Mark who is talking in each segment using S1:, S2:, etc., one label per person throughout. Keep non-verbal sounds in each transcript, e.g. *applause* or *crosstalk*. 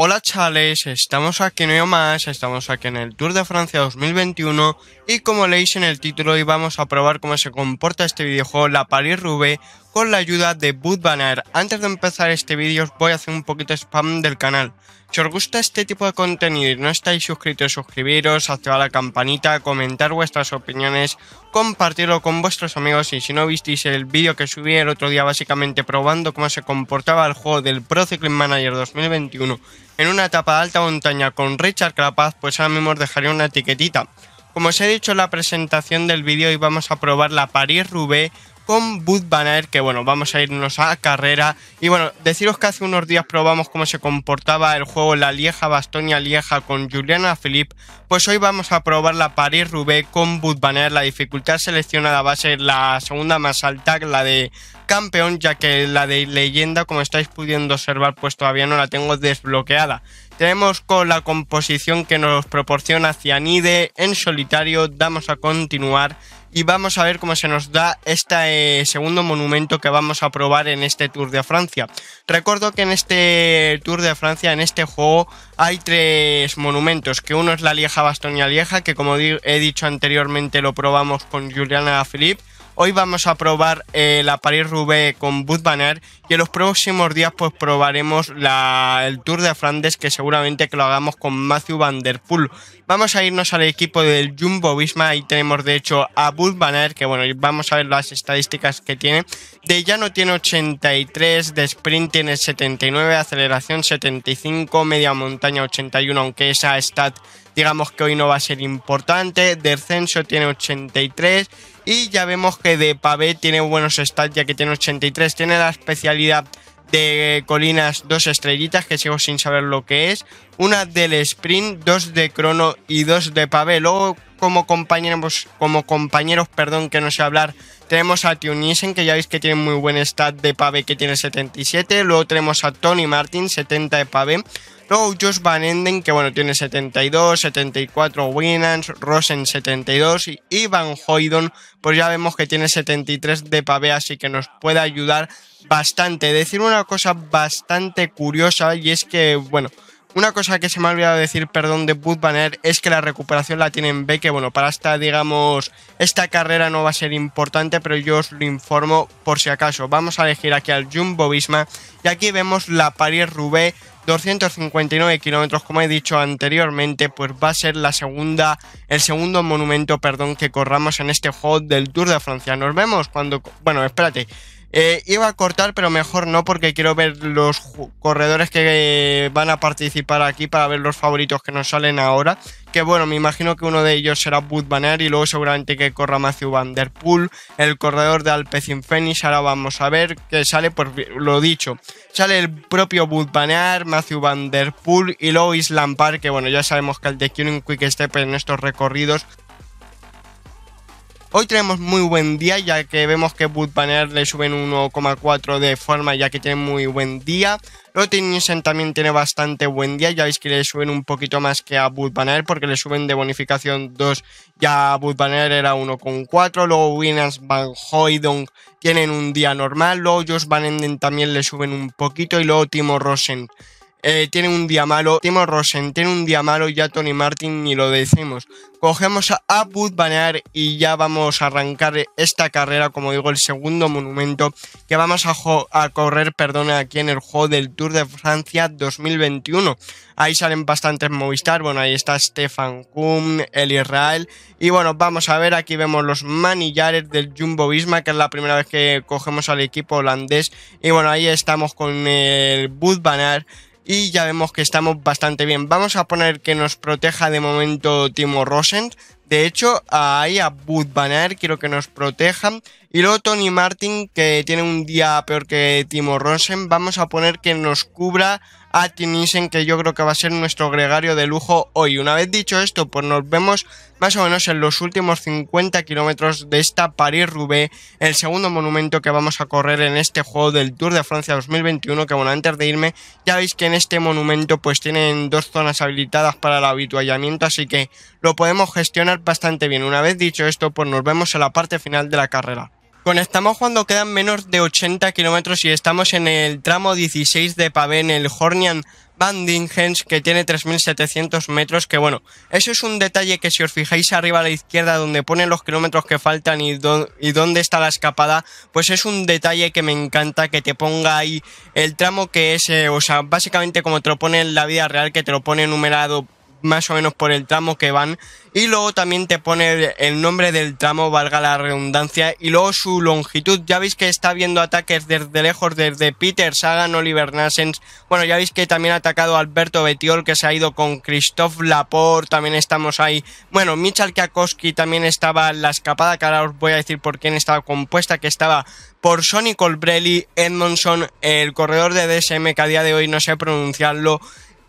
S1: Hola chales, estamos aquí no más, estamos aquí en el Tour de Francia 2021 y como leéis en el título hoy vamos a probar cómo se comporta este videojuego La Paris-Roubaix con la ayuda de Boot Banner. Antes de empezar este vídeo os voy a hacer un poquito spam del canal. Si os gusta este tipo de contenido y no estáis suscritos, suscribiros, activar la campanita, comentar vuestras opiniones, compartirlo con vuestros amigos y si no visteis el vídeo que subí el otro día básicamente probando cómo se comportaba el juego del Pro Cycling Manager 2021 en una etapa de alta montaña con Richard Krapaz, pues ahora mismo os dejaré una etiquetita. Como os he dicho en la presentación del vídeo, hoy vamos a probar la Paris-Roubaix con Bud Banner, que bueno, vamos a irnos a carrera. Y bueno, deciros que hace unos días probamos cómo se comportaba el juego La Lieja bastonia Lieja con Juliana Philippe, pues hoy vamos a probar la paris roubaix con Bud Banner. La dificultad seleccionada va a ser la segunda más alta, la de campeón, ya que la de leyenda, como estáis pudiendo observar, pues todavía no la tengo desbloqueada. Tenemos con la composición que nos proporciona Cianide en solitario, damos a continuar y vamos a ver cómo se nos da este segundo monumento que vamos a probar en este Tour de Francia. Recuerdo que en este Tour de Francia, en este juego, hay tres monumentos, que uno es la Lieja Bastonia Lieja, que como he dicho anteriormente lo probamos con Juliana Philippe, Hoy vamos a probar eh, la Paris-Roubaix con Bud Banner y en los próximos días pues probaremos el Tour de Flandes que seguramente que lo hagamos con Matthew Van Der Poel. Vamos a irnos al equipo del Jumbo Visma, ahí tenemos de hecho a Bud Banner, que bueno, vamos a ver las estadísticas que tiene. De llano tiene 83, de sprint tiene 79, aceleración 75, media montaña 81, aunque esa stat digamos que hoy no va a ser importante. Descenso tiene 83 y ya vemos que de Pavé tiene buenos stats ya que tiene 83. Tiene la especialidad de colinas dos estrellitas que sigo sin saber lo que es. Una del sprint, dos de crono y dos de Pavé. Luego como compañeros, como compañeros, perdón, que no sé hablar, tenemos a Tunisen, que ya veis que tiene muy buen stat de Pave, que tiene 77. Luego tenemos a Tony Martin, 70 de Pave. Luego Josh Van Enden, que bueno, tiene 72, 74 Winans, Rosen 72 y Van Hoydon, pues ya vemos que tiene 73 de Pave, así que nos puede ayudar bastante. Decir una cosa bastante curiosa y es que, bueno, una cosa que se me ha olvidado decir, perdón, de Banner es que la recuperación la tienen B, que bueno, para esta, digamos, esta carrera no va a ser importante, pero yo os lo informo por si acaso. Vamos a elegir aquí al Jumbo Visma y aquí vemos la Paris-Roubaix 259 kilómetros, como he dicho anteriormente, pues va a ser la segunda, el segundo monumento, perdón, que corramos en este juego del Tour de Francia. Nos vemos cuando, bueno, espérate, eh, iba a cortar, pero mejor no, porque quiero ver los corredores que eh, van a participar aquí para ver los favoritos que nos salen ahora. Que bueno, me imagino que uno de ellos será Bud Banner y luego seguramente que corra Matthew Van Der Poel, el corredor de Alpecin Fenix Ahora vamos a ver qué sale, por lo dicho, sale el propio Bud Banner, Matthew Van Der Poel y luego Island Park, que bueno, ya sabemos que el de Quick Step en estos recorridos Hoy tenemos muy buen día, ya que vemos que Banner le suben 1,4 de forma, ya que tiene muy buen día. Rotinisen también tiene bastante buen día, ya veis que le suben un poquito más que a Banner, porque le suben de bonificación 2, ya Banner era 1,4. Luego winners Van Hoydon tienen un día normal, luego Jos Van Enden también le suben un poquito, y luego Timo Rosen eh, tiene un día malo, Timo Rosen tiene un día malo, ya Tony Martin ni lo decimos. Cogemos a Van Banear y ya vamos a arrancar esta carrera, como digo, el segundo monumento que vamos a, correr, perdona, aquí en el juego del Tour de Francia 2021. Ahí salen bastantes Movistar, bueno, ahí está Stefan Kuhn, el Israel. Y bueno, vamos a ver, aquí vemos los manillares del Jumbo Visma, que es la primera vez que cogemos al equipo holandés. Y bueno, ahí estamos con el Bud Banear y ya vemos que estamos bastante bien. Vamos a poner que nos proteja de momento Timo Rosen. De hecho, ahí a Bud Banner quiero que nos protejan. Y luego Tony Martin, que tiene un día peor que Timo Rosen. Vamos a poner que nos cubra a Tinisen, que yo creo que va a ser nuestro gregario de lujo hoy. Una vez dicho esto, pues nos vemos más o menos en los últimos 50 kilómetros de esta paris roubaix el segundo monumento que vamos a correr en este juego del Tour de Francia 2021, que bueno, antes de irme, ya veis que en este monumento pues tienen dos zonas habilitadas para el habituallamiento, así que lo podemos gestionar bastante bien. Una vez dicho esto, pues nos vemos en la parte final de la carrera. Bueno, estamos cuando quedan menos de 80 kilómetros y estamos en el tramo 16 de pavé en el Hornian Bandingens que tiene 3.700 metros que bueno, eso es un detalle que si os fijáis arriba a la izquierda donde ponen los kilómetros que faltan y, dónde está la escapada, pues es un detalle que me encanta que te ponga ahí el tramo que es, eh, o sea, básicamente como te lo pone en la vida real que te lo pone numerado más o menos por el tramo que van. Y luego también te pone el, nombre del tramo, valga la redundancia, y luego su longitud. Ya veis que está viendo ataques desde lejos, desde Peter Sagan, Oliver Nassens. Bueno, ya veis que también ha atacado Alberto Betiol, que se ha ido con Christophe Laporte, también estamos ahí. Bueno, Michal Kakowski también estaba en la escapada, que ahora os voy a decir por quién estaba compuesta, que estaba por Sonny Colbrelli, Edmondson, el corredor de DSM, que a día de hoy no sé pronunciarlo,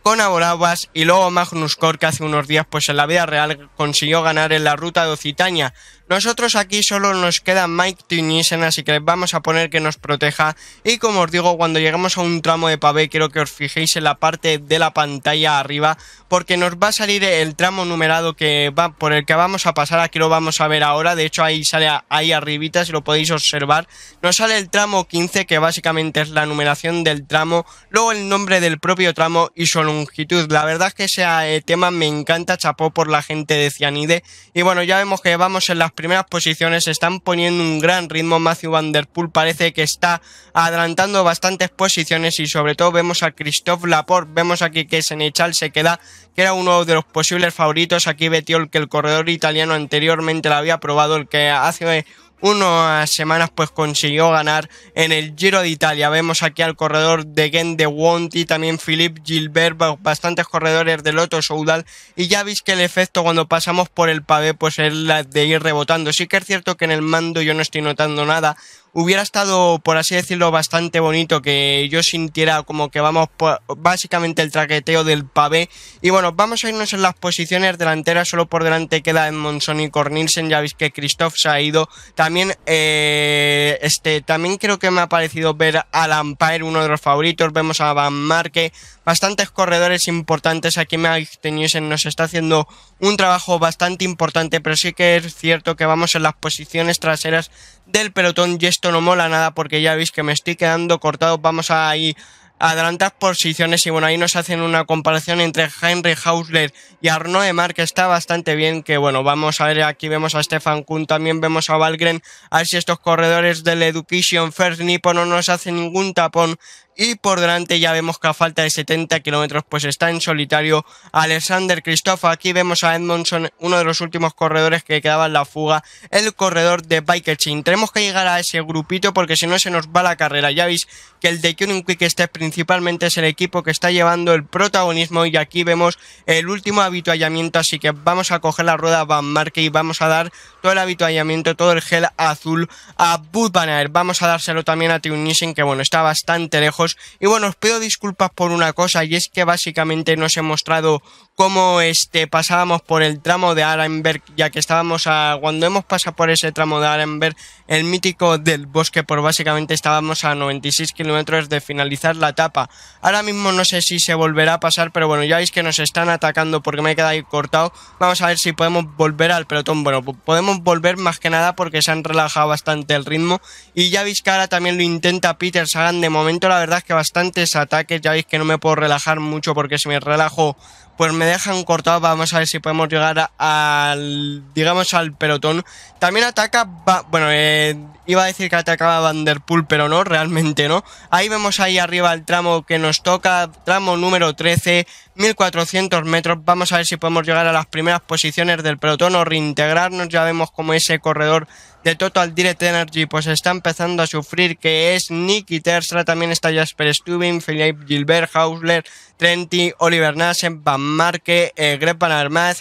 S1: con Aboraguas y luego Magnus Cork que hace unos días pues en la vida real consiguió ganar en la ruta de Occitania nosotros aquí solo nos queda Mike Tunisian, así que vamos a poner que nos proteja. Y como os digo, cuando lleguemos a un tramo de pavé, quiero que os fijéis en la parte de la pantalla arriba, porque nos va a salir el tramo numerado que va, por el que vamos a pasar. Aquí lo vamos a ver ahora, de hecho ahí sale ahí arribita, si lo podéis observar. Nos sale el tramo 15, que básicamente es la numeración del tramo, luego el nombre del propio tramo y su longitud. La verdad es que ese eh, tema me encanta, chapó por la gente de Cianide. Y bueno, ya vemos que vamos en las primeras posiciones, están poniendo un gran ritmo. Matthew Van Der Poel parece que está adelantando bastantes posiciones y sobre todo vemos a Christophe Laporte, vemos aquí que Senechal se queda, que era uno de los posibles favoritos. Aquí Betiol, que el corredor italiano anteriormente la había probado, el que hace unas semanas pues consiguió ganar en el Giro de Italia. Vemos aquí al corredor de Gen de Wonti, también Philippe Gilbert, bastantes corredores del Lotto Soudal y ya veis que el efecto cuando pasamos por el pavé pues es la de ir rebotando. Sí que es cierto que en el mando yo no estoy notando nada, hubiera estado, por así decirlo, bastante bonito que yo sintiera como que vamos por, básicamente el traqueteo del pavé. Y bueno, vamos a irnos en las posiciones delanteras, solo por delante queda Monson y Cornilsen, ya veis que Christoph se ha ido. También, eh, este, también creo que me ha parecido ver a Lampire, uno de los favoritos, vemos a Van Marke, bastantes corredores importantes. Aquí Mike nos está haciendo un trabajo bastante importante, pero sí que es cierto que vamos en las posiciones traseras del pelotón esto no mola nada porque ya veis que me estoy quedando cortado, vamos a ir adelantar posiciones y bueno, ahí nos hacen una comparación entre Henry Hausler y Arnaud Emar que está bastante bien, que bueno, vamos a ver, aquí vemos a Stefan Kuhn, también vemos a Valgren, a ver si estos corredores del Education First Nippon no nos hacen ningún tapón y por delante ya vemos que a falta de 70 kilómetros pues está en solitario Alexander Kristoff. Aquí vemos a Edmondson, uno de los últimos corredores que quedaba en la fuga, el corredor de Bike Tenemos que llegar a ese grupito porque si no se nos va la carrera. Ya veis que el de Cunning Quick este principalmente es el equipo que está llevando el protagonismo y aquí vemos el último habituallamiento, así que vamos a coger la rueda Van Marke y vamos a dar todo el habituallamiento, todo el gel azul a Bud Vamos a dárselo también a Tunisian que bueno, está bastante lejos y bueno, os pido disculpas por una cosa, y es que básicamente no os he mostrado cómo este, pasábamos por el tramo de Arenberg, ya que estábamos a, cuando hemos pasado por ese tramo de Arenberg, el mítico del bosque, por pues básicamente estábamos a 96 kilómetros de finalizar la etapa. Ahora mismo no sé si se volverá a pasar, pero bueno, ya veis que nos están atacando porque me he quedado ahí cortado. Vamos a ver si podemos volver al pelotón. Bueno, podemos volver más que nada porque se han relajado bastante el ritmo. Y ya veis que ahora también lo intenta Peter Sagan. De momento, la verdad que bastantes ataques, ya veis que no me puedo relajar mucho porque si me relajo pues me dejan cortado, vamos a ver si podemos llegar al, digamos, al pelotón. También ataca, bueno, eh, iba a decir que atacaba Vanderpool, pero no, realmente no. Ahí vemos ahí arriba el tramo que nos toca, tramo número 13, 1400 metros. Vamos a ver si podemos llegar a las primeras posiciones del pelotón o reintegrarnos. Ya vemos como ese corredor de Total Direct Energy pues está empezando a sufrir, que es Nicky Terstra, también está Jasper Stubin, Philippe Gilbert, Hausler, Trenti, Oliver Nassen, Van Marke, eh,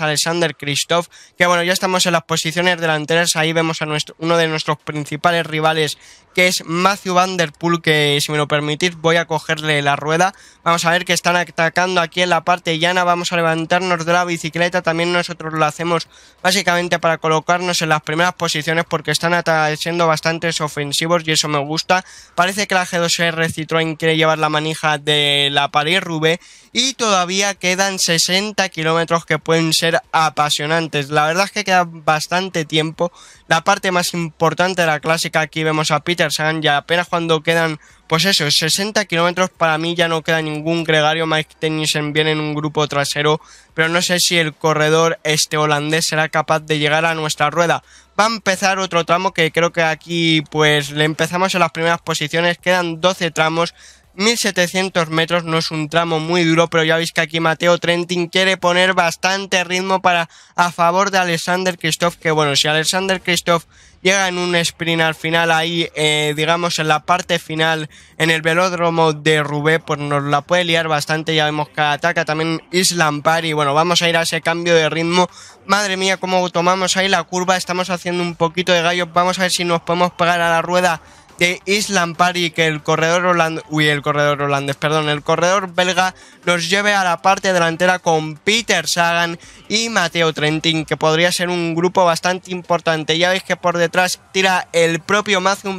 S1: Alexander Kristoff, que bueno, ya estamos en las posiciones delanteras, ahí vemos a uno de nuestros principales rivales, que es Matthew Van Der Poel, que si me lo permitís voy a cogerle la rueda, vamos a ver que están atacando aquí en la parte llana, vamos a levantarnos de la bicicleta, también nosotros lo hacemos básicamente para colocarnos en las primeras posiciones, porque están siendo bastantes ofensivos y eso me gusta, parece que la G2R Citroën quiere llevar la manija de la paris Rubé y todavía quedan 60 kilómetros que pueden ser apasionantes. La verdad es que queda bastante tiempo. La parte más importante de la clásica, aquí vemos a Peter ya apenas cuando quedan, pues eso, 60 kilómetros para mí ya no queda ningún gregario. Mike Tennyson viene en un grupo trasero, pero no sé si el corredor este holandés será capaz de llegar a nuestra rueda. Va a empezar otro tramo que creo que aquí pues le empezamos en las primeras posiciones, quedan 12 tramos 1700 metros no es un tramo muy duro, pero ya veis que aquí Mateo Trentin quiere poner bastante ritmo para a favor de Alexander Kristoff, que bueno, si Alexander Kristoff llega en un sprint al final ahí, eh, digamos en la parte final en el velódromo de Rubé, pues nos la puede liar bastante, ya vemos que ataca también Islam Party, bueno, vamos a ir a ese cambio de ritmo, madre mía, cómo tomamos ahí la curva, estamos haciendo un poquito de gallo, vamos a ver si nos podemos pegar a la rueda de Island Party que el corredor holandés, uy, el corredor holandés, perdón, el corredor belga Los lleve a la parte delantera con Peter Sagan y Mateo Trentin, que podría ser un grupo bastante importante. Ya veis que por detrás tira el propio Matthew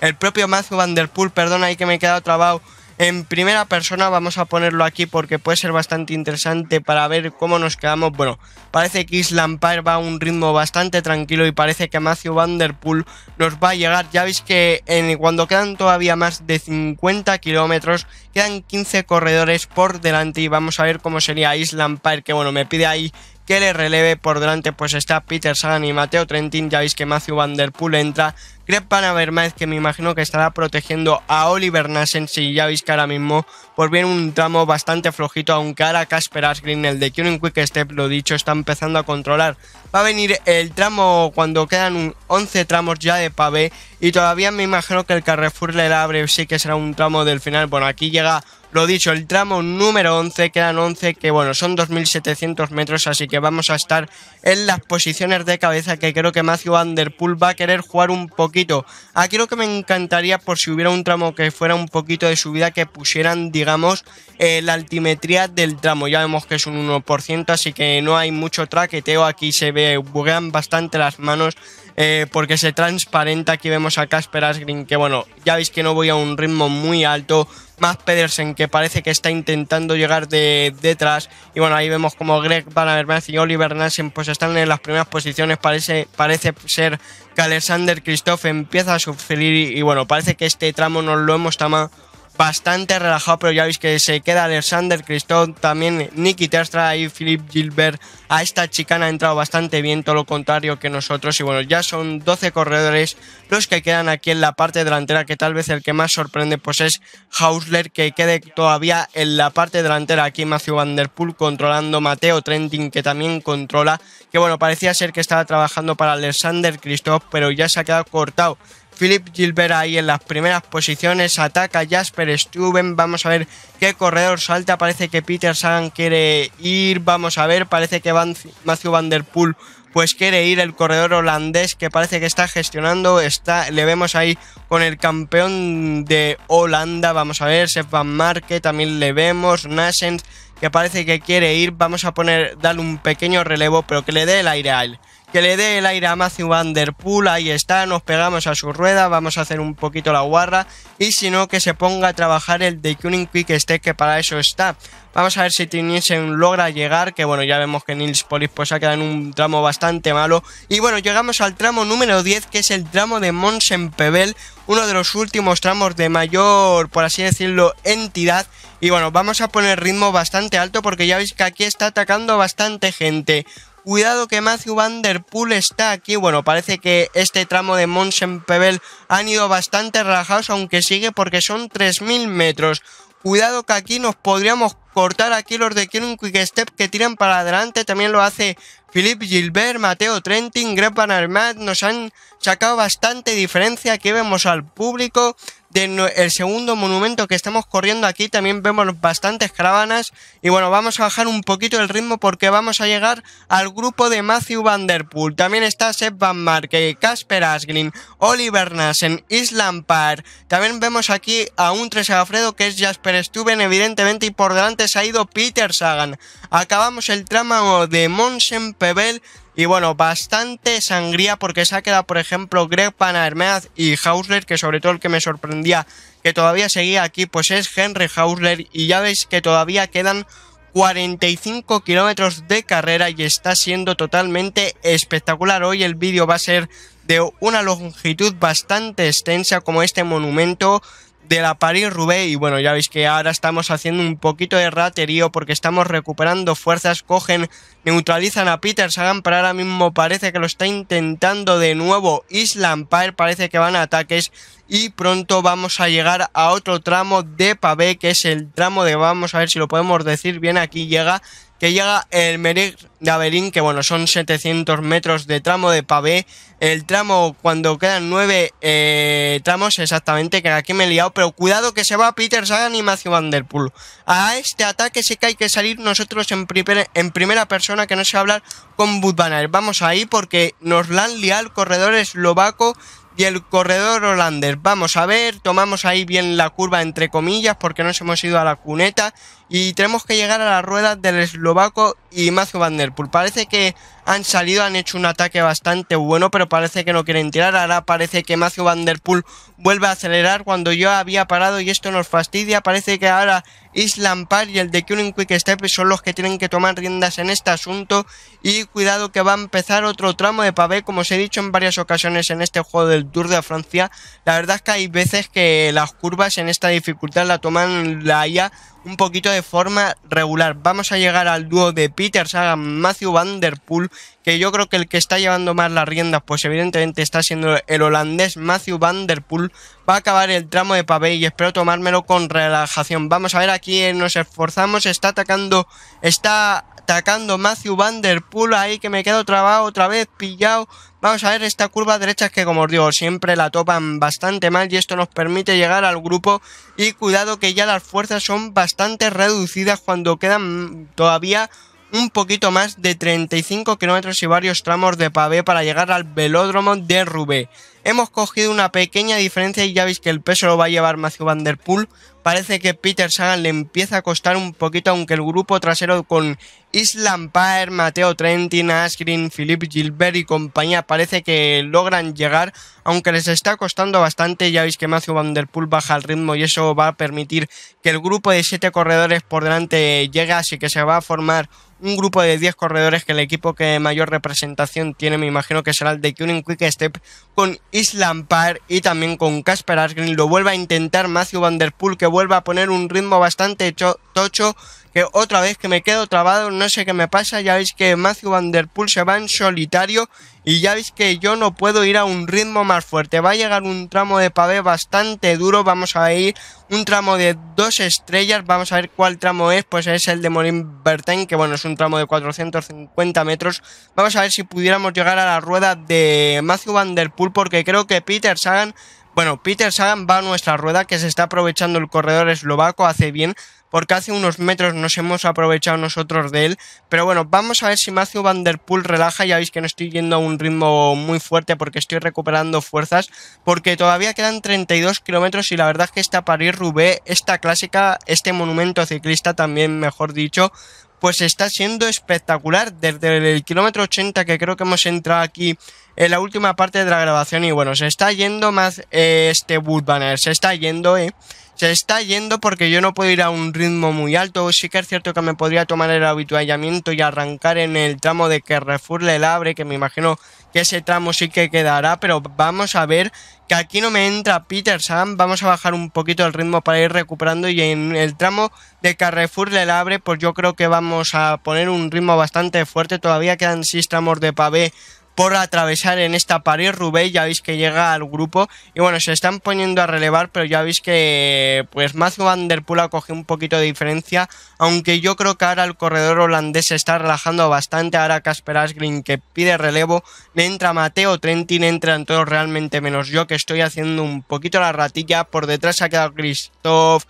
S1: el propio Matthew Van Der Poel, perdón, ahí que me he quedado trabado en primera persona. Vamos a ponerlo aquí porque puede ser bastante interesante para ver cómo nos quedamos. Bueno, parece que Island Empire va a un ritmo bastante tranquilo y parece que Matthew Vanderpool nos va a llegar. Ya veis que cuando quedan todavía más de 50 kilómetros, quedan 15 corredores por delante y vamos a ver cómo sería Island Empire, que bueno, me pide ahí que le releve por delante pues está Peter Sagan y Mateo Trentin, ya veis que Matthew Vanderpool entra Greg Van que me imagino que estará protegiendo a Oliver Nassen, si ya veis que ahora mismo pues bien, un tramo bastante flojito, aunque ahora Casper Asgreen, el de Curing Quick Step, lo dicho, está empezando a controlar. Va a venir el tramo cuando quedan 11 tramos ya de pavé y todavía me imagino que el Carrefour le abre, sí que será un tramo del final. Bueno, aquí llega lo dicho, el tramo número 11, quedan 11, que bueno, son 2.700 metros, así que vamos a estar en las posiciones de cabeza que creo que Matthew Underpool va a querer jugar un poquito. Aquí lo que me encantaría, por si hubiera un tramo que fuera un poquito de subida, que pusieran, digamos, digamos, eh, la altimetría del tramo. Ya vemos que es un 1%, así que no hay mucho traqueteo. Aquí se ve, buguean bastante las manos eh, porque se transparenta. Aquí vemos a Casper Asgreen, que bueno, ya veis que no voy a un ritmo muy alto. Más Pedersen, que parece que está intentando llegar de detrás. Y bueno, ahí vemos como Greg Van Avermaet y Oliver Nassen pues están en las primeras posiciones. Parece, parece ser que Alexander Kristoff empieza a sufrir. Y, y bueno, parece que este tramo nos lo hemos tomado bastante relajado, pero ya veis que se queda Alexander Kristoff, también Nicky Terstra y Philip Gilbert. A esta chicana ha entrado bastante bien, todo lo contrario que nosotros. Y bueno, ya son 12 corredores los que quedan aquí en la parte delantera, que tal vez el que más sorprende pues es Hausler, que quede todavía en la parte delantera. Aquí Matthew Van Der Poel controlando, Mateo Trentin que también controla, que bueno, parecía ser que estaba trabajando para Alexander Kristoff, pero ya se ha quedado cortado Philip Gilbert ahí en las primeras posiciones, ataca Jasper Stuben, vamos a ver qué corredor salta, parece que Peter Sagan quiere ir, vamos a ver, parece que Van, Matthew Van Der Poel pues quiere ir el corredor holandés que parece que está gestionando, está, le vemos ahí con el campeón de Holanda, vamos a ver, Sef Van Marke, también le vemos, Nascent que parece que quiere ir, vamos a poner, darle un pequeño relevo, pero que le dé el aire a él que le dé el aire a Matthew Van Der ahí está, nos pegamos a su rueda, vamos a hacer un poquito la guarra, y si no, que se ponga a trabajar el de Cunning Quick está que para eso está. Vamos a ver si Nielsen logra llegar, que bueno, ya vemos que Nils Polis pues ha quedado en un tramo bastante malo. Y bueno, llegamos al tramo número 10, que es el tramo de Pebel... uno de los últimos tramos de mayor, por así decirlo, entidad. Y bueno, vamos a poner ritmo bastante alto porque ya veis que aquí está atacando bastante gente. Cuidado que Matthew Van Der Poel está aquí. Bueno, parece que este tramo de Pebel han ido bastante rajados. aunque sigue porque son 3.000 metros. Cuidado que aquí nos podríamos cortar aquí los de Killing Quick Step que tiran para adelante. También lo hace Philippe Gilbert, Mateo Trentin, Grepan Van Nos han sacado bastante diferencia. Aquí vemos al público. El segundo monumento que estamos corriendo aquí también vemos bastantes caravanas y bueno, vamos a bajar un poquito el ritmo porque vamos a llegar al grupo de Matthew Van También está Seb Van Marke, Casper Asgreen, Oliver Nassen, Island Park. También vemos aquí a un Tresagafredo que es Jasper Stuben evidentemente y por delante se ha ido Peter Sagan. Acabamos el tramo de Monsen Pebel y bueno, bastante sangría porque se ha quedado, por ejemplo, Greg Van Hermead y Hausler, que sobre todo el que me sorprendía que todavía seguía aquí, pues es Henry Hausler. Y ya veis que todavía quedan 45 kilómetros de carrera y está siendo totalmente espectacular. Hoy el vídeo va a ser de una longitud bastante extensa como este monumento de la Paris-Roubaix. Y bueno, ya veis que ahora estamos haciendo un poquito de raterío porque estamos recuperando fuerzas. Cogen, neutralizan a Peter hagan pero ahora mismo parece que lo está intentando de nuevo Island Empire. Parece que van a ataques y pronto vamos a llegar a otro tramo de pavé que es el tramo de vamos a ver si lo podemos decir bien aquí llega que llega el Merig de Averín, que bueno, son 700 metros de tramo de pavé. El tramo, cuando quedan 9 eh, tramos exactamente, que aquí me he liado, pero cuidado que se va Peter Sagan y Matthew Van Der A este ataque sí que hay que salir nosotros en, primera persona, que no sé hablar con Banner Vamos ahí porque nos la han liado el corredor eslovaco y el corredor holander... Vamos a ver, tomamos ahí bien la curva entre comillas porque nos hemos ido a la cuneta y tenemos que llegar a la ruedas del eslovaco y Matthew Van Parece que han salido, han hecho un ataque bastante bueno, pero parece que no quieren tirar. Ahora parece que Matthew Van vuelve a acelerar cuando yo había parado y esto nos fastidia. Parece que ahora Islam Park y el de Cunning Quick Step son los que tienen que tomar riendas en este asunto. Y cuidado que va a empezar otro tramo de pavé, como os he dicho en varias ocasiones en este juego del Tour de Francia. La verdad es que hay veces que las curvas en esta dificultad la toman la IA un poquito de forma regular. Vamos a llegar al dúo de Peter Sagan, Matthew Van Der Poel que yo creo que el que está llevando más las riendas, pues evidentemente está siendo el holandés Matthew Van Der Poel. Va a acabar el tramo de pavé y espero tomármelo con relajación. Vamos a ver, aquí eh, nos esforzamos, está atacando, está atacando Matthew Van Der Poel, ahí que me quedo trabado otra vez, pillado. Vamos a ver esta curva derecha que como os digo, siempre la topan bastante mal y esto nos permite llegar al grupo y cuidado que ya las fuerzas son bastante reducidas cuando quedan todavía un poquito más de 35 kilómetros y varios tramos de pavé para llegar al velódromo de Rubé. Hemos cogido una pequeña diferencia y ya veis que el peso lo va a llevar Matthew Van Der Poel. Parece que Peter Sagan le empieza a costar un poquito, aunque el grupo trasero con Islampire, Paer, Mateo Trentin, Asgreen, Philippe Gilbert y compañía parece que logran llegar, aunque les está costando bastante. Ya veis que Matthew Van Der Poel baja el ritmo y eso va a permitir que el grupo de 7 corredores por delante llegue, así que se va a formar un grupo de 10 corredores que el equipo que mayor representación tiene, me imagino que será el de Cunning Quick Step, con Islampar y también con Casper Asgreen. Lo vuelve a intentar Matthew Van Der Poel, que vuelva a poner un ritmo bastante tocho, que otra vez que me quedo trabado, no sé qué me pasa, ya veis que Matthew Van Der Poel se va en solitario y ya veis que yo no puedo ir a un ritmo más fuerte. Va a llegar un tramo de pavé bastante duro. Vamos a ir un tramo de dos estrellas. Vamos a ver cuál tramo es. Pues es el de Molin Bertin, que bueno, es un tramo de 450 metros. Vamos a ver si pudiéramos llegar a la rueda de Matthew Van Der Poel, porque creo que Peter Sagan bueno, Peter Sagan va a nuestra rueda, que se está aprovechando el corredor eslovaco, hace bien porque hace unos metros nos hemos aprovechado nosotros de él. Pero bueno, vamos a ver si Matthew Van Der Poel relaja. Ya veis que no estoy yendo a un ritmo muy fuerte porque estoy recuperando fuerzas, porque todavía quedan 32 kilómetros y la verdad es que esta París-Roubaix, esta clásica, este monumento ciclista también, mejor dicho, pues está siendo espectacular desde el kilómetro 80 que creo que hemos entrado aquí en la última parte de la grabación y bueno, se está yendo más eh, este Wood Banner, se está yendo, eh se está yendo porque yo no puedo ir a un ritmo muy alto. Sí que es cierto que me podría tomar el habituallamiento y arrancar en el tramo de Carrefour Le Labre, que me imagino que ese tramo sí que quedará, pero vamos a ver que aquí no me entra Peter Sam. Vamos a bajar un poquito el ritmo para ir recuperando y en el tramo de Carrefour Le Labre, pues yo creo que vamos a poner un ritmo bastante fuerte. Todavía quedan 6 tramos de pavé por atravesar en esta pared, Rubé, Ya veis que llega al grupo y bueno, se están poniendo a relevar, pero ya veis que pues Matthew Van Der Poel ha cogido un poquito de diferencia, aunque yo creo que ahora el corredor holandés se está relajando bastante. Ahora Casper Asgreen que pide relevo, le entra Mateo Trentin, entran todos realmente menos yo que estoy haciendo un poquito la ratilla. Por detrás ha quedado Christoph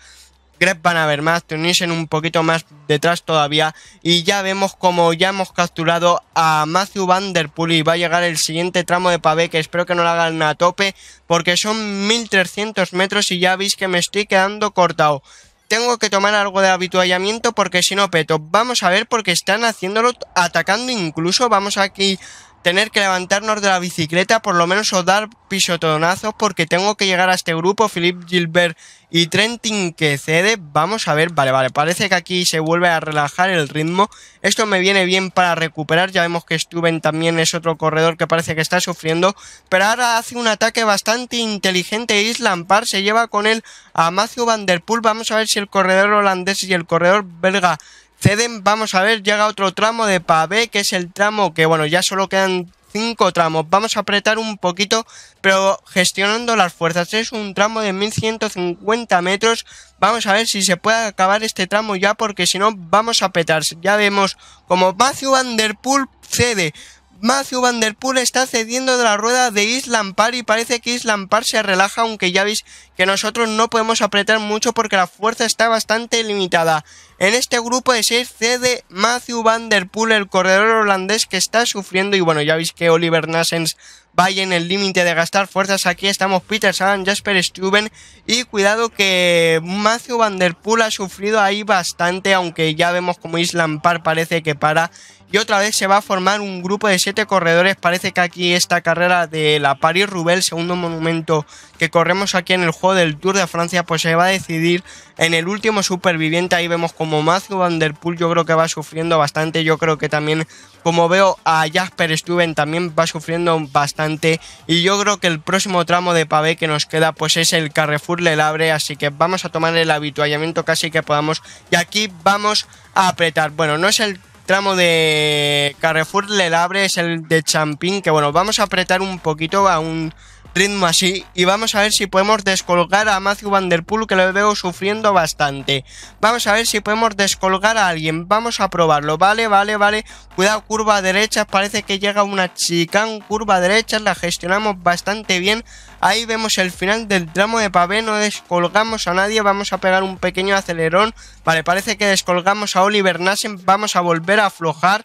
S1: Grep van a ver más, Tunisian un poquito más detrás todavía y ya vemos como ya hemos capturado a Matthew Van Der y va a llegar el siguiente tramo de pavé que espero que no lo hagan a tope porque son 1300 metros y ya veis que me estoy quedando cortado. Tengo que tomar algo de habituallamiento porque si no peto. Vamos a ver porque están haciéndolo atacando incluso. Vamos aquí tener que levantarnos de la bicicleta, por lo menos o dar pisotonazos, porque tengo que llegar a este grupo, Philippe Gilbert y Trentin que cede. Vamos a ver, vale, vale, parece que aquí se vuelve a relajar el ritmo. Esto me viene bien para recuperar, ya vemos que Stuben también es otro corredor que parece que está sufriendo, pero ahora hace un ataque bastante inteligente. Island se lleva con él a Matthew Van Der Poel. Vamos a ver si el corredor holandés y el corredor belga Ceden, vamos a ver, llega otro tramo de pavé, que es el tramo que, bueno, ya solo quedan cinco tramos. Vamos a apretar un poquito, pero gestionando las fuerzas. Es un tramo de 1150 metros. Vamos a ver si se puede acabar este tramo ya, porque si no, vamos a petarse. Ya vemos como Matthew Van Der cede Matthew Van Der Poel está cediendo de la rueda de Island Par y parece que Island se relaja, aunque ya veis que nosotros no podemos apretar mucho porque la fuerza está bastante limitada. En este grupo de 6 cede Matthew Van Der Poel, el corredor holandés que está sufriendo y bueno, ya veis que Oliver Nassens vaya en el límite de gastar fuerzas. Aquí estamos Peter Sagan, Jasper Stuyven y cuidado que Matthew Van Der Poel ha sufrido ahí bastante, aunque ya vemos como Island Park parece que para y otra vez se va a formar un grupo de siete corredores. Parece que aquí esta carrera de la Paris Roubaix, segundo monumento que corremos aquí en el juego del Tour de Francia, pues se va a decidir en el último superviviente. Ahí vemos como Matthew Van Der Poel yo creo que va sufriendo bastante. Yo creo que también, como veo a Jasper Stuyven también va sufriendo bastante. Y yo creo que el próximo tramo de pavé que nos queda pues es el Carrefour Lelabre. Así que vamos a tomar el habituallamiento casi que podamos. Y aquí vamos a apretar. Bueno, no es el tramo de Carrefour Le abre es el de Champín, que bueno, vamos a apretar un poquito a un ritmo así y vamos a ver si podemos descolgar a Matthew Van Der Poel que lo veo sufriendo bastante. Vamos a ver si podemos descolgar a alguien, vamos a probarlo, vale, vale, vale. Cuidado, curva derecha, parece que llega una chicán, curva derecha, la gestionamos bastante bien. Ahí vemos el final del tramo de pavé, no descolgamos a nadie, vamos a pegar un pequeño acelerón. Vale, parece que descolgamos a Oliver Nassen, vamos a volver a aflojar.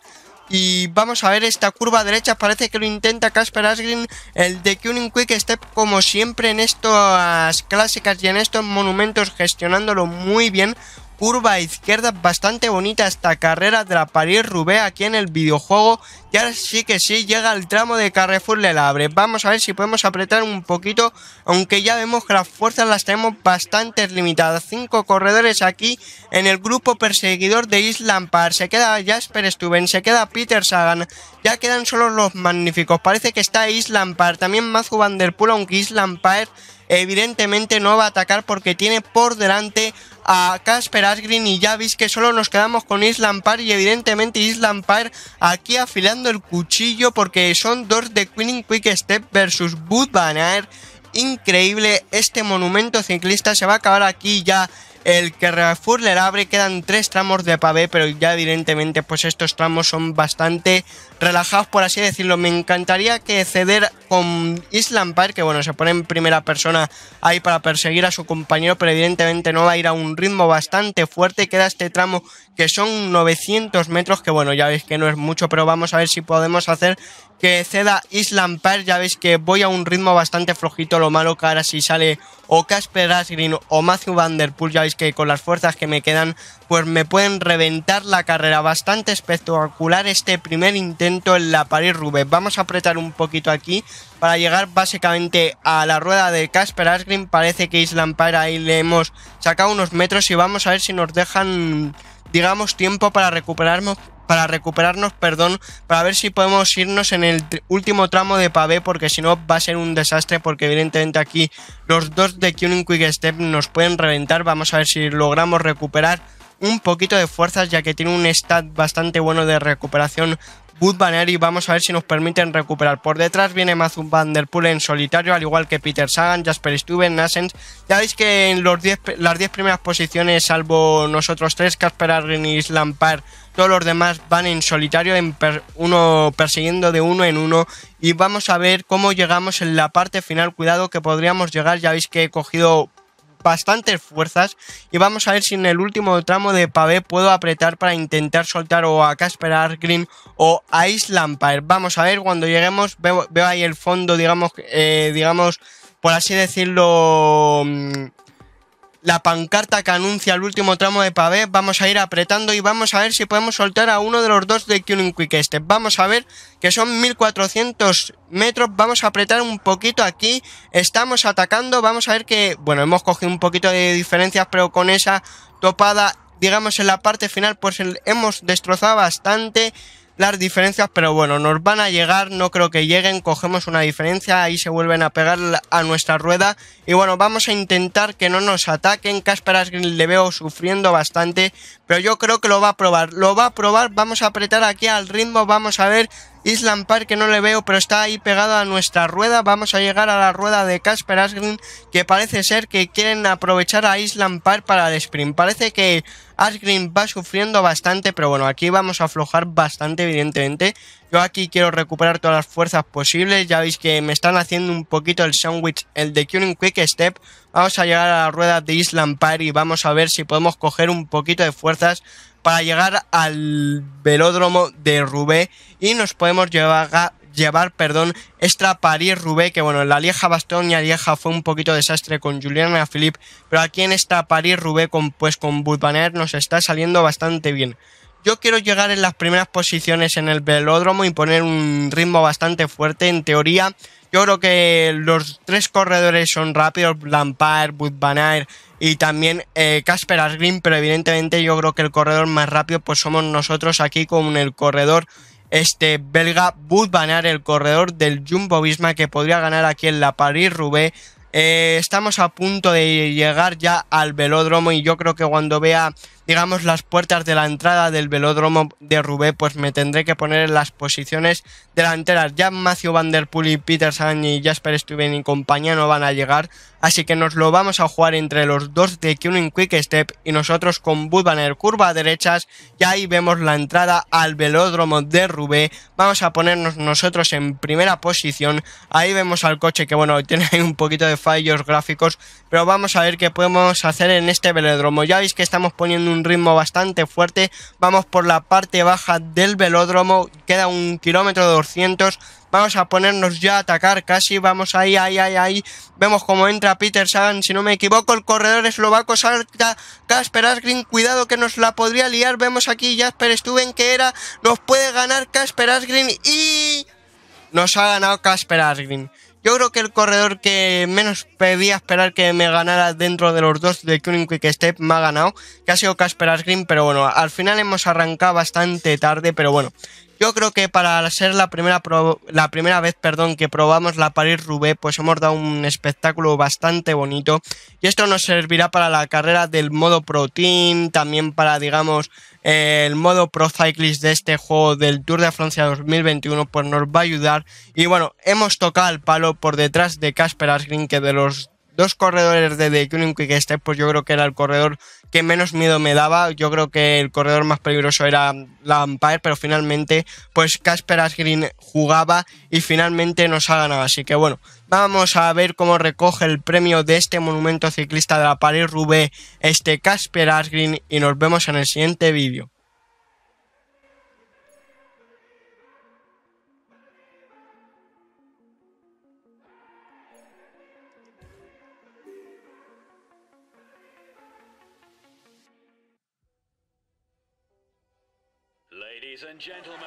S1: Y vamos a ver esta curva derecha, parece que lo intenta Casper Asgreen, el de Cunning Quick Step como siempre en estas clásicas y en estos monumentos gestionándolo muy bien curva izquierda bastante bonita esta carrera de la París-Roubaix aquí en el videojuego. Y ahora sí que sí, llega el tramo de Carrefour Le Labre. Vamos a ver si podemos apretar un poquito, aunque ya vemos que las fuerzas las tenemos bastante limitadas. Cinco corredores aquí en el grupo perseguidor de Island Park. Se queda Jasper Stuben, se queda Peter Sagan. Ya quedan solo los magníficos. Parece que está Island Park, también Mazu Van Der Poel, aunque Island evidentemente no va a atacar porque tiene por delante a Casper Asgreen y ya veis que solo nos quedamos con Island Park y evidentemente Island Park aquí afilando el cuchillo porque son dos de Queen Quick Step versus Bud Banner. Increíble este monumento ciclista se va a acabar aquí ya el Carrefour le abre quedan tres tramos de pavé, pero ya evidentemente pues estos tramos son bastante relajados, por así decirlo. Me encantaría que ceder con Island Park, que bueno, se pone en primera persona ahí para perseguir a su compañero, pero evidentemente no va a ir a un ritmo bastante fuerte. Queda este tramo que son 900 metros, que bueno, ya veis que no es mucho, pero vamos a ver si podemos hacer que ceda Island Ya veis que voy a un ritmo bastante flojito. Lo malo que ahora si sale o Casper Asgreen o Matthew Van Der Poel, ya veis que con las fuerzas que me quedan, pues me pueden reventar la carrera. Bastante espectacular este primer intento en la París-Roubaix. Vamos a apretar un poquito aquí para llegar básicamente a la rueda de Casper Asgreen. Parece que Island ahí le hemos sacado unos metros y vamos a ver si nos dejan digamos, tiempo para recuperarnos para recuperarnos, perdón, para ver si podemos irnos en el último tramo de pavé, porque si no va a ser un desastre, porque evidentemente aquí los dos de Cunning Quick Step nos pueden reventar. Vamos a ver si logramos recuperar un poquito de fuerzas, ya que tiene un stat bastante bueno de recuperación good Banner y vamos a ver si nos permiten recuperar. Por detrás viene Mazu Van Der Poole en solitario, al igual que Peter Sagan, Jasper Stuben, Nassens. Ya veis que en los las 10 primeras posiciones, salvo nosotros tres, Casper Argenis, Lampard, todos los demás van en solitario, en uno persiguiendo de uno en uno. Y vamos a ver cómo llegamos en la parte final. Cuidado que podríamos llegar, ya veis que he cogido bastantes fuerzas. Y vamos a ver si en el último tramo de pavé puedo apretar para intentar soltar o a Casper Green o a Islampire. Vamos a ver cuando lleguemos, veo, ahí el fondo, digamos, eh, digamos por así decirlo, mm, la pancarta que anuncia el último tramo de pavé. Vamos a ir apretando y vamos a ver si podemos soltar a uno de los dos de Killing Quick este, Vamos a ver que son 1400 metros. Vamos a apretar un poquito aquí. Estamos atacando. Vamos a ver que, bueno, hemos cogido un poquito de diferencias, pero con esa topada, digamos, en la parte final, pues hemos destrozado bastante las diferencias, pero bueno, nos van a llegar, no creo que lleguen, cogemos una diferencia, ahí se vuelven a pegar a nuestra rueda y bueno, vamos a intentar que no nos ataquen, Asgreen le veo sufriendo bastante, pero yo creo que lo va a probar, lo va a probar, vamos a apretar aquí al ritmo, vamos a ver Island Park que no le veo pero está ahí pegado a nuestra rueda, vamos a llegar a la rueda de Casper Asgreen que parece ser que quieren aprovechar a Island Park para el sprint, parece que Asgreen va sufriendo bastante, pero bueno, aquí vamos a aflojar bastante, evidentemente. Yo aquí quiero recuperar todas las fuerzas posibles. Ya veis que me están haciendo un poquito el sandwich, el de Curing Quick Step. Vamos a llegar a la rueda de Island Party y vamos a ver si podemos coger un poquito de fuerzas para llegar al velódromo de Rubé y nos podemos llevar a, llevar, perdón, esta París Roubaix, que bueno, la Lieja Bastón y Lieja fue un poquito desastre con Juliana Philippe, pero aquí en esta París Roubaix con, pues con Budvaner nos está saliendo bastante bien. Yo quiero llegar en las primeras posiciones en el velódromo y poner un ritmo bastante fuerte. En teoría, yo creo que los tres corredores son rápidos, Lampard, Budvaner y también eh, Casper eh, pero evidentemente yo creo que el corredor más rápido pues somos nosotros aquí con el corredor este belga Budvanar, el corredor del Jumbo Visma, que podría ganar aquí en la París-Roubaix. Eh, estamos a punto de llegar ya al velódromo y yo creo que cuando vea digamos, las puertas de la entrada del velódromo de Rubé, pues me tendré que poner en las posiciones delanteras. Ya Matthew Van Der Poel y Peter Sagan y Jasper Stuyven y compañía no van a llegar, así que nos lo vamos a jugar entre los dos de Kuning Quick Step y nosotros con Budvaner curva derechas y ahí vemos la entrada al velódromo de Rubé. Vamos a ponernos nosotros en primera posición. Ahí vemos al coche que, bueno, *laughs* tiene un poquito de fallos gráficos, pero vamos a ver qué podemos hacer en este velódromo. Ya veis que estamos poniendo un ritmo bastante fuerte. Vamos por la parte baja del velódromo, queda un kilómetro 200. Vamos a ponernos ya a atacar casi, vamos ahí, ahí, ahí, ahí. Vemos cómo entra Peter Sagan, si no me equivoco, el corredor eslovaco salta Casper Asgreen. Cuidado que nos la podría liar, vemos aquí Jasper Stuben que era, nos puede ganar Casper Asgreen y... Nos ha ganado Casper Asgreen. Yo creo que el corredor que menos pedía esperar que me ganara dentro de los dos de Cunning Quick Step me ha ganado, que ha sido Casper Green, pero bueno, al final hemos arrancado bastante tarde, pero bueno, yo creo que para ser la primera, la primera vez perdón, que probamos la paris roubaix pues hemos dado un espectáculo bastante bonito. Y esto nos servirá para la carrera del modo Pro Team, también para, digamos, el modo Pro Cyclist de este juego del Tour de Francia 2021, pues nos va a ayudar. Y bueno, hemos tocado el palo por detrás de Casper Asgreen, que de los dos corredores de The Cunning Quick Step, pues yo creo que era el corredor que menos miedo me daba. Yo creo que el corredor más peligroso era la pero finalmente, pues Casper Asgreen jugaba y finalmente nos ha ganado. Así que bueno, vamos a ver cómo recoge el premio de este monumento ciclista de la Paris-Roubaix, este Casper Asgreen, y nos vemos en el siguiente vídeo. gentlemen.